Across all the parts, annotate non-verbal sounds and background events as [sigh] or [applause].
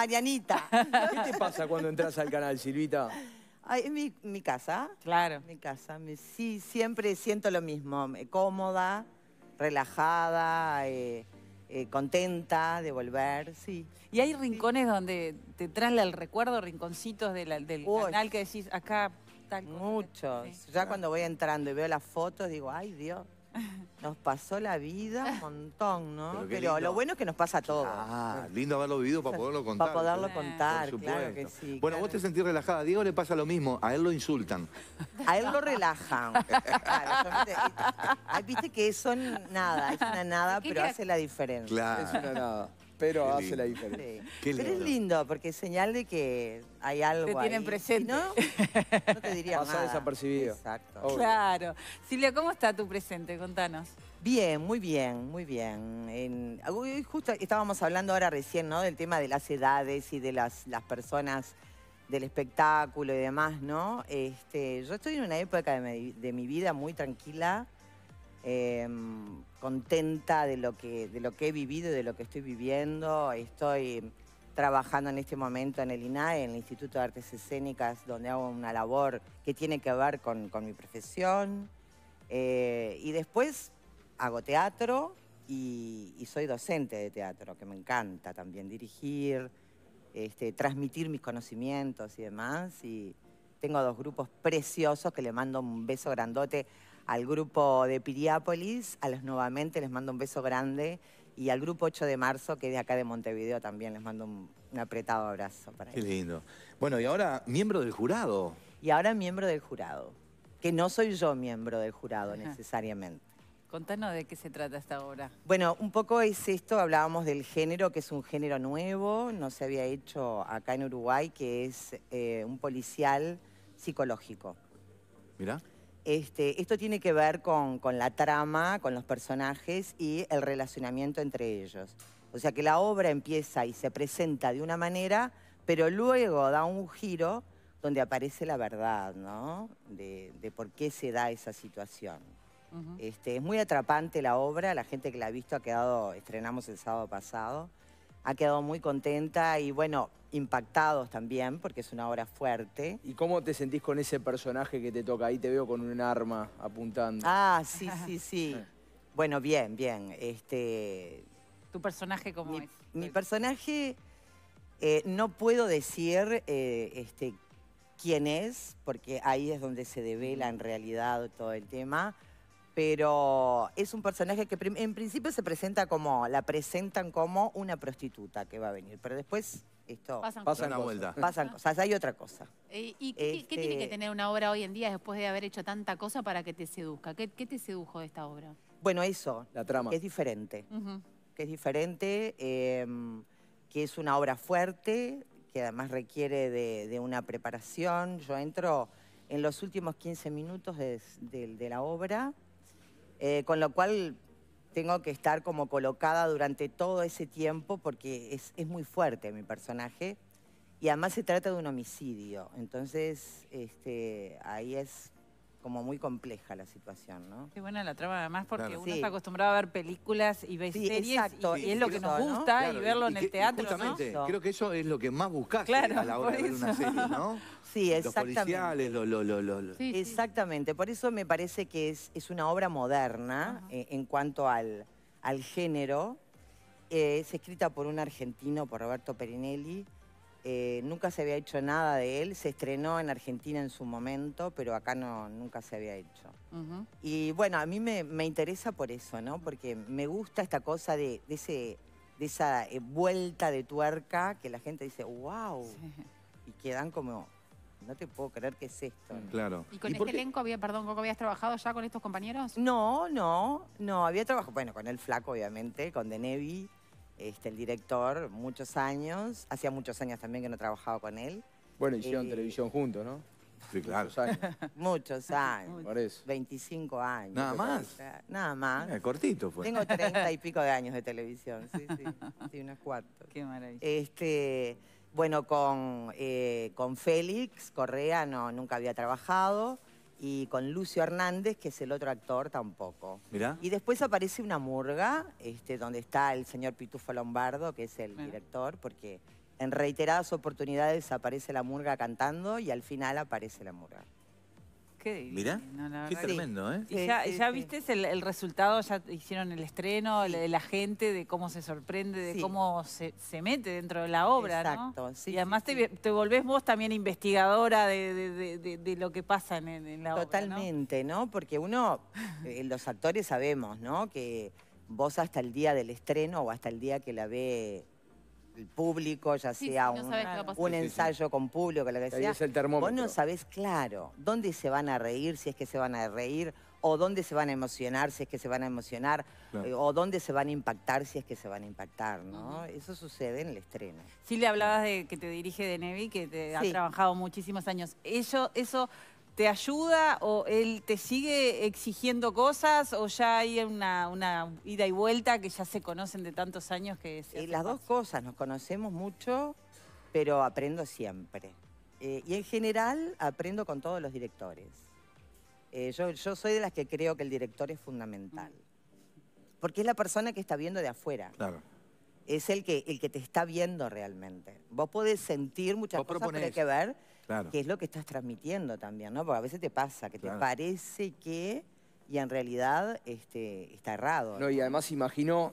Marianita. ¿Qué te pasa cuando entras al canal, Silvita? Ay, mi, casa. Claro. Mi casa. sí, siempre siento lo mismo. Cómoda, relajada, eh, eh, contenta de volver, sí. ¿Y hay rincones donde te trasla el recuerdo, rinconcitos del canal que decís acá? está. Muchos. Ya cuando voy entrando y veo las fotos digo, ay Dios. Nos pasó la vida un montón, ¿no? Pero, lo bueno es que nos pasa a todos. Ah, lindo haberlo vivido para poderlo contar. Para poderlo contar, claro que sí. Bueno, vos te sentís relajada. A Diego le pasa lo mismo, a él lo insultan. A él lo relajan. [laughs] claro, viste, viste que es nada, es una nada, pero hace la diferencia. Claro. Es una nada pero hace la diferencia. Pero es lindo. porque es señal de que hay algo Te tienen presente. no, no te diría Pasa nada. desapercibido. Exacto. Claro. Silvia, ¿cómo está tu presente? Contanos. Bien, muy bien, muy bien. justo estábamos hablando ahora recién, ¿no? Del tema de las edades y de las, personas del espectáculo y demás, ¿no? Este, yo estoy en una época de mi vida muy tranquila, Em, contenta de lo, que, he vivido, y de lo que estoy viviendo. Estoy trabajando en este momento en el INAE, en el Instituto de Artes Escénicas, donde hago una labor que tiene que ver con, mi profesión. Eh, y después hago teatro y, soy docente de teatro, que me encanta también dirigir, este, transmitir mis conocimientos y demás. Y tengo dos grupos preciosos que le mando un beso grandote al grupo de Piriápolis, a los nuevamente les mando un beso grande y al grupo 8 de marzo, que es de acá de Montevideo, también les mando un, apretado abrazo para Qué lindo. Bueno, y ahora miembro del jurado. Y ahora miembro del jurado, que no soy yo miembro del jurado necesariamente. Contanos de qué se trata esta obra. Bueno, un poco es esto, hablábamos del género, que es un género nuevo, no se había hecho acá en Uruguay, que es eh, un policial psicológico. Mira. Este, esto tiene que ver con, la trama, con los personajes y el relacionamiento entre ellos. O sea que la obra empieza y se presenta de una manera, pero luego da un giro donde aparece la verdad, ¿no? De, por qué se da esa situación. Este, es muy atrapante la obra, la gente que la ha visto ha quedado, estrenamos el sábado pasado, ha quedado muy contenta y bueno, impactados también, porque es una obra fuerte. ¿Y cómo te sentís con ese personaje que te toca? Ahí te veo con un arma apuntando. Ah, sí, sí, sí. bueno, bien, bien. Este, ¿Tu personaje cómo es? Mi personaje, eh, no puedo decir eh, este, quién es, porque ahí es donde se devela en realidad todo el tema pero es un personaje que en principio se presenta como, la presentan como una prostituta que va a venir, pero después esto... Pasan, cosas. Pasan cosas, hay otra cosa. Eh, ¿Y, qué, tiene que este tener una obra hoy en día después de haber hecho tanta cosa para que te seduzca? ¿Qué, te sedujo de esta obra? Bueno, eso. La trama. Que es diferente. Que es diferente, em, que es una obra fuerte, que además requiere de, una preparación. Yo entro en los últimos 15 minutos de la obra eh, con lo cual tengo que estar como colocada durante todo ese tiempo porque es, muy fuerte mi personaje. Y además se trata de un homicidio. Entonces, este, ahí es como muy compleja la situación, ¿no? Qué buena la trama además porque uno está acostumbrado a ver películas y ver series y, es lo que nos gusta y verlo en el teatro, justamente, creo que eso es lo que más buscás a la hora de ver una serie, ¿no? [laughs] Sí, exactamente. Los policiales, lo, exactamente, por eso me parece que es, una obra moderna eh, en cuanto al, género. Eh, es escrita por un argentino, por Roberto Perinelli, eh, nunca se había hecho nada de él, se estrenó en Argentina en su momento, pero acá no, nunca se había hecho. Y bueno, a mí me, me, interesa por eso, ¿no? Porque me gusta esta cosa de, de, ese, de esa eh, vuelta de tuerca que la gente dice, wow, y quedan como... No te puedo creer que es esto. Claro. ¿Y con este elenco, había, perdón, ¿con habías trabajado ya con estos compañeros? No, no, no, había trabajado, bueno, con el flaco, obviamente, con Denevi, este, el director, muchos años. Hacía muchos años también que no trabajaba con él. Bueno, hicieron eh, televisión juntos, ¿no? Sí, claro. Muchos años. Muchos años. Por eso. 25 años. Nada más. Nada más. Eh, cortito fue. Tengo 30 y pico de años de televisión, sí, sí. [laughs] Sí, unos cuartos. Qué maravilla. Este, bueno, con, eh, con Félix Correa no, nunca había trabajado y con Lucio Hernández, que es el otro actor tampoco. Y después aparece una murga, este, donde está el señor Pitufo Lombardo, que es el director, porque en reiteradas oportunidades aparece la murga cantando y al final aparece la murga. Qué qué tremendo, ¿eh? ya, viste el, resultado? ¿Ya hicieron el estreno? de la gente, de cómo se sorprende, de cómo se, mete dentro de la obra, ¿no? Y además te, volvés vos también investigadora de, lo que pasa en, la obra, Totalmente, ¿no? Porque uno, eh, los actores sabemos, ¿no? Que vos hasta el día del estreno o hasta el día que la ve el público, ya sea un, ensayo con público, lo que Ahí es el Vos no sabés, claro, dónde se van a reír, si es que se van a reír, o dónde se van a emocionar, si es que se van a emocionar, eh, o dónde se van a impactar, si es que se van a impactar, ¿no? Eso sucede en el estreno. Sí le hablabas de que te dirige de Nevi, que te ha trabajado muchísimos años. eso te ayuda o él te sigue exigiendo cosas o ya hay una, ida y vuelta que ya se conocen de tantos años que... Se eh, las dos cosas, nos conocemos mucho, pero aprendo siempre. Eh, y en general aprendo con todos los directores. Eh, yo, soy de las que creo que el director es fundamental. Porque es la persona que está viendo de afuera. Claro. Es el que, el que te está viendo realmente. Vos podés sentir muchas cosas, pero que ver que es lo que estás transmitiendo también, ¿no? Porque a veces te pasa que te parece que y en realidad este, está errado. ¿no? y además imagino,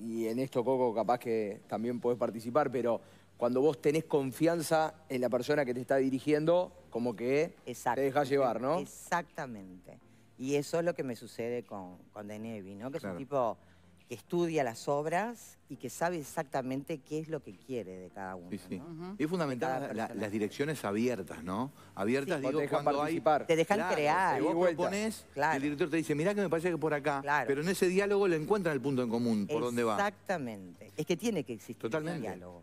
y en esto Coco capaz que también podés participar, pero cuando vos tenés confianza en la persona que te está dirigiendo, como que te dejas llevar, ¿no? Exactamente. Y eso es lo que me sucede con, con Denevi, ¿no? Que es un tipo que estudia las obras y que sabe exactamente qué es lo que quiere de cada uno. Sí, sí. Es fundamental las direcciones abiertas, ¿no? Abiertas, digo, te cuando hay... Te dejan crear. Y vos propones, el director te dice, mirá que me parece que por acá. Pero en ese diálogo le encuentran el punto en común, por dónde va. Exactamente. Es que tiene que existir Totalmente. diálogo.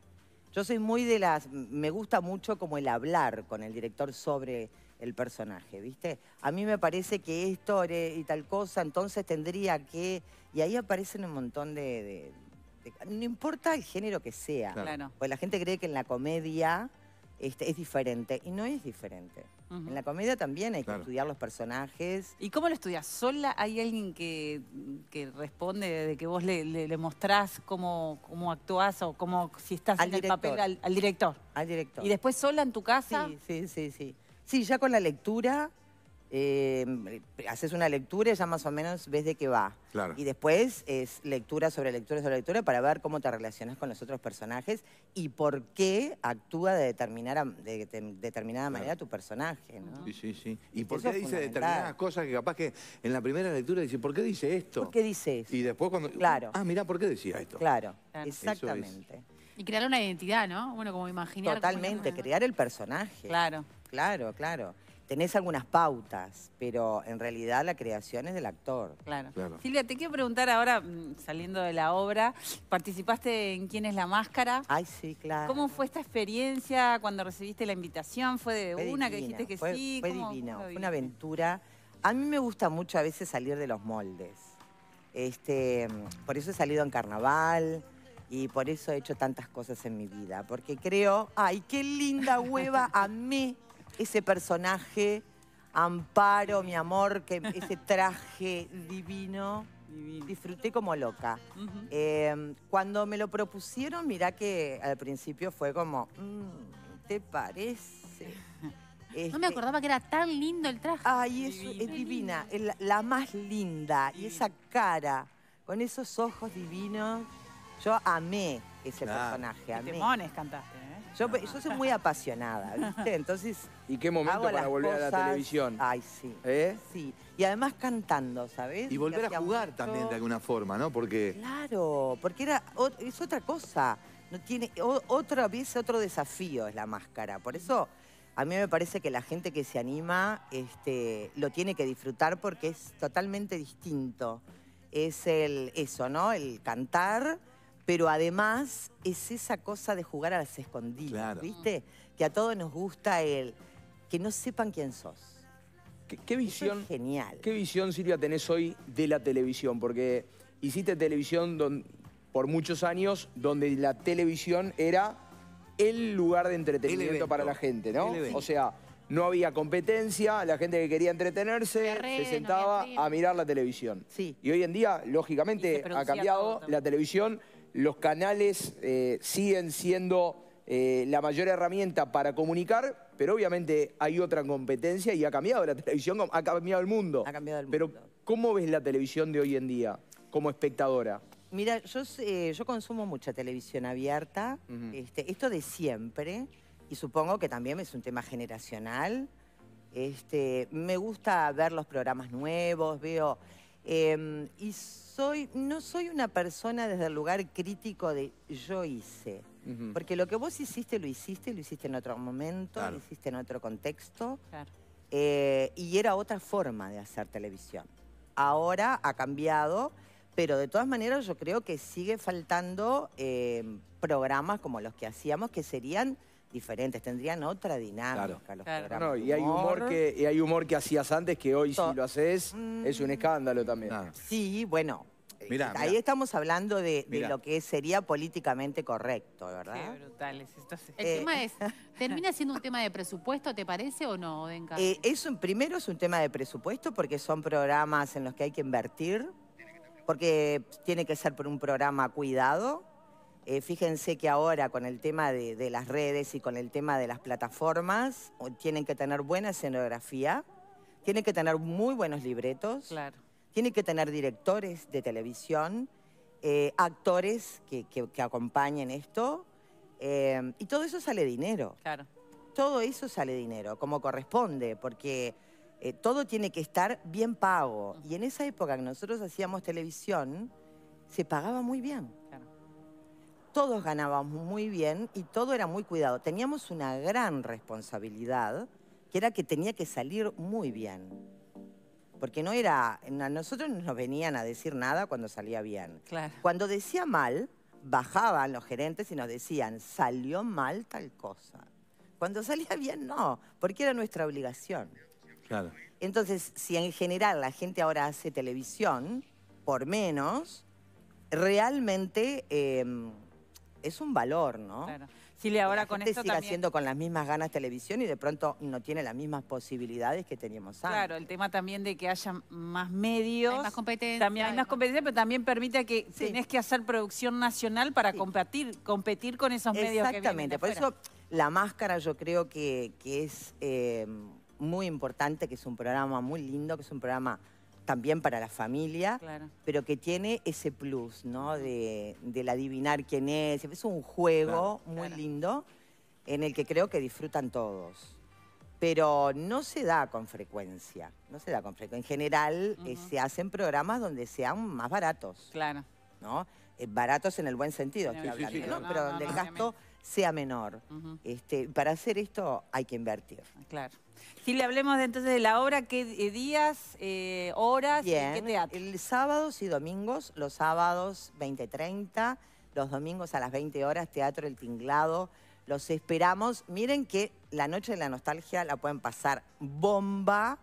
Yo soy muy de las... Me gusta mucho como el hablar con el director sobre el personaje, ¿viste? A mí me parece que esto y tal cosa, entonces tendría que y ahí aparecen un montón de... no importa el género que sea. Claro. Pues la gente cree que en la comedia este, es diferente. Y no es diferente. En la comedia también hay que estudiar los personajes. ¿Y cómo lo estudias? ¿Sola hay alguien que, responde de que vos le, le, mostrás cómo, cómo, actuás o cómo si estás en el papel al, director? Al director. ¿Y después sola en tu casa? sí, sí, sí. Sí, ya con la lectura eh, haces una lectura y ya más o menos ves de qué va. Y después es lectura sobre lectura sobre lectura para ver cómo te relacionas con los otros personajes y por qué actúa de, determinada, de, determinada manera tu personaje. Sí, sí, sí. ¿Y por qué dice determinadas cosas que capaz que en la primera lectura dice, ¿por qué dice esto? ¿Por qué dice eso? Y después cuando... Claro. Ah, mirá, ¿por qué decía esto? Claro, exactamente. Y crear una identidad, ¿no? Bueno, como imaginar... Totalmente, crear el personaje. Claro. Claro, claro tenés algunas pautas, pero en realidad la creación es del actor. Claro. Silvia, te quiero preguntar ahora, mm, saliendo de la obra, participaste en ¿Quién es la máscara? Ay, sí, claro. ¿Cómo fue esta experiencia cuando recibiste la invitación? ¿Fue de una que dijiste que sí? Fue divino, fue una aventura. A mí me gusta mucho a veces salir de los moldes. Este, por eso he salido en carnaval, y por eso he hecho tantas cosas en mi vida, porque creo, ay, qué linda hueva, a [laughs] mí ese personaje, Amparo, mi amor, que ese traje divino. Disfruté como loca. Em, cuando me lo propusieron, mirá que al principio fue como, mm, ¿te parece? [laughs] No me este acordaba que era tan lindo el traje. Ay, es, es divina, es la, más linda. Y esa cara, con esos ojos divinos, yo amé ese personaje. Amé. cantaste. ¿eh? Yo, soy muy apasionada, ¿viste? Entonces. [laughs] ¿Y qué momento para volver a la televisión? Ay, sí. ¿Eh? Sí. Y además cantando, ¿sabes? Y volver a jugar también de alguna forma, ¿no? Porque. Claro, porque era, es otra cosa. No tiene, otra vez, otro desafío es la máscara. Por mm. eso. A mí me parece que la gente que se anima este, lo tiene que disfrutar porque es totalmente distinto. Es el, eso, ¿no? El cantar, pero además es esa cosa de jugar a las escondidas, ¿viste? Que a todos nos gusta el que no sepan quién sos. ¿Qué, visión? genial. ¿Qué visión, Silvia, tenés hoy de la televisión? Porque hiciste televisión por muchos años donde la televisión era el lugar de entretenimiento para la gente, ¿no? O sea, no había competencia, la gente que quería entretenerse se sentaba a mirar la televisión. Sí. Y hoy en día, lógicamente, ha cambiado la televisión los canales eh, siguen siendo eh, la mayor herramienta para comunicar, pero obviamente hay otra competencia y ha cambiado la [laughs] televisión, ha cambiado el mundo. Ha cambiado el mundo. Pero, ¿cómo ves la televisión de hoy en día como espectadora? Mira, yo, eh, consumo mucha televisión abierta, este, esto de siempre, y supongo que también es un tema generacional. Este, me gusta ver los programas nuevos, veo... Em, y soy, no soy una persona desde el lugar crítico de yo hice. Porque lo que vos hiciste, lo hiciste, lo hiciste en otro momento, lo hiciste en otro contexto. Eh, y era otra forma de hacer televisión. Ahora ha cambiado, pero de todas maneras yo creo que sigue faltando eh, programas como los que hacíamos que serían diferentes, tendrían otra dinámica claro. los claro. programas. y hay humor que, hay humor que hacías antes que hoy si lo haces mm. es un escándalo también. Sí, bueno. Eh, ahí estamos hablando de, lo que sería políticamente correcto, ¿verdad? Qué brutales estos... Eh, El tema es, ¿termina siendo un tema de presupuesto, te parece, o no, Denka? Eh, eso, primero es un tema de presupuesto porque son programas en los que hay que invertir, porque tiene que ser por un programa cuidado, eh, fíjense que ahora con el tema de, las redes y con el tema de las plataformas, tienen que tener buena escenografía, tienen que tener muy buenos libretos, tienen que tener directores de televisión, eh, actores que, acompañen esto, eh, y todo eso sale dinero. Claro. Todo eso sale dinero, como corresponde, porque todo tiene que estar bien pago. Y en esa época que nosotros hacíamos televisión, se pagaba muy bien. Claro todos ganábamos muy bien y todo era muy cuidado. Teníamos una gran responsabilidad, que era que tenía que salir muy bien. Porque no era, a nosotros no nos venían a decir nada cuando salía bien. Claro. Cuando decía mal, bajaban los gerentes y nos decían, salió mal tal cosa. Cuando salía bien, no, porque era nuestra obligación. Claro. Entonces, si en general la gente ahora hace televisión, por menos, realmente em, es un valor, ¿no? Claro. le ahora con gente esto sigue haciendo con las mismas ganas televisión y de pronto no tiene las mismas posibilidades que teníamos antes. Claro, el tema también de que haya más medios. Hay más competencia. También hay más competencia, pero también permite que tenés que hacer producción nacional para competir, competir con esos medios Exactamente. que por eso la máscara yo creo que, es eh, muy importante, que es un programa muy lindo, que es un programa también para la familia, pero que tiene ese plus, ¿no? De, del adivinar quién es. Es un juego muy lindo en el que creo que disfrutan todos. Pero no se da con frecuencia, no se da con En general eh, se hacen programas donde sean más baratos. Claro. ¿No? Eh, baratos en el buen sentido, estoy Pero donde el gasto sea menor. este, para hacer esto hay que invertir. Ah, claro. Si le hablemos entonces de la obra, ¿qué días, eh, horas, qué teatro? El sábados y domingos, los sábados 20.30, los domingos a las 20 horas, Teatro El Tinglado. Los esperamos. Miren que la noche de la nostalgia la pueden pasar bomba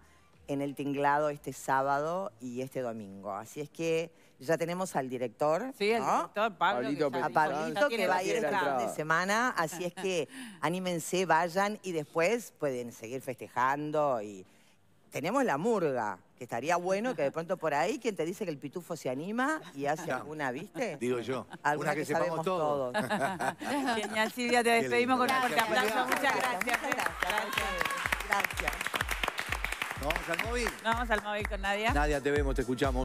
en el Tinglado este sábado y este domingo. Así es que ya tenemos al director. Sí, el director Pablo. que, a Pablito, que va a ir este fin de semana. Así es que [laughs] anímense, vayan y después pueden seguir festejando. y Tenemos la murga, que estaría bueno que de [laughs] pronto por ahí quien te dice que el pitufo se anima y hace alguna, ¿viste? [laughs] Digo yo, alguna una que, sepamos todos. Genial, Silvia, te despedimos con un fuerte aplauso. Muchas gracias. gracias. gracias. gracias. vamos al móvil? Nos vamos al móvil con Nadia. Nadia, te vemos, te escuchamos.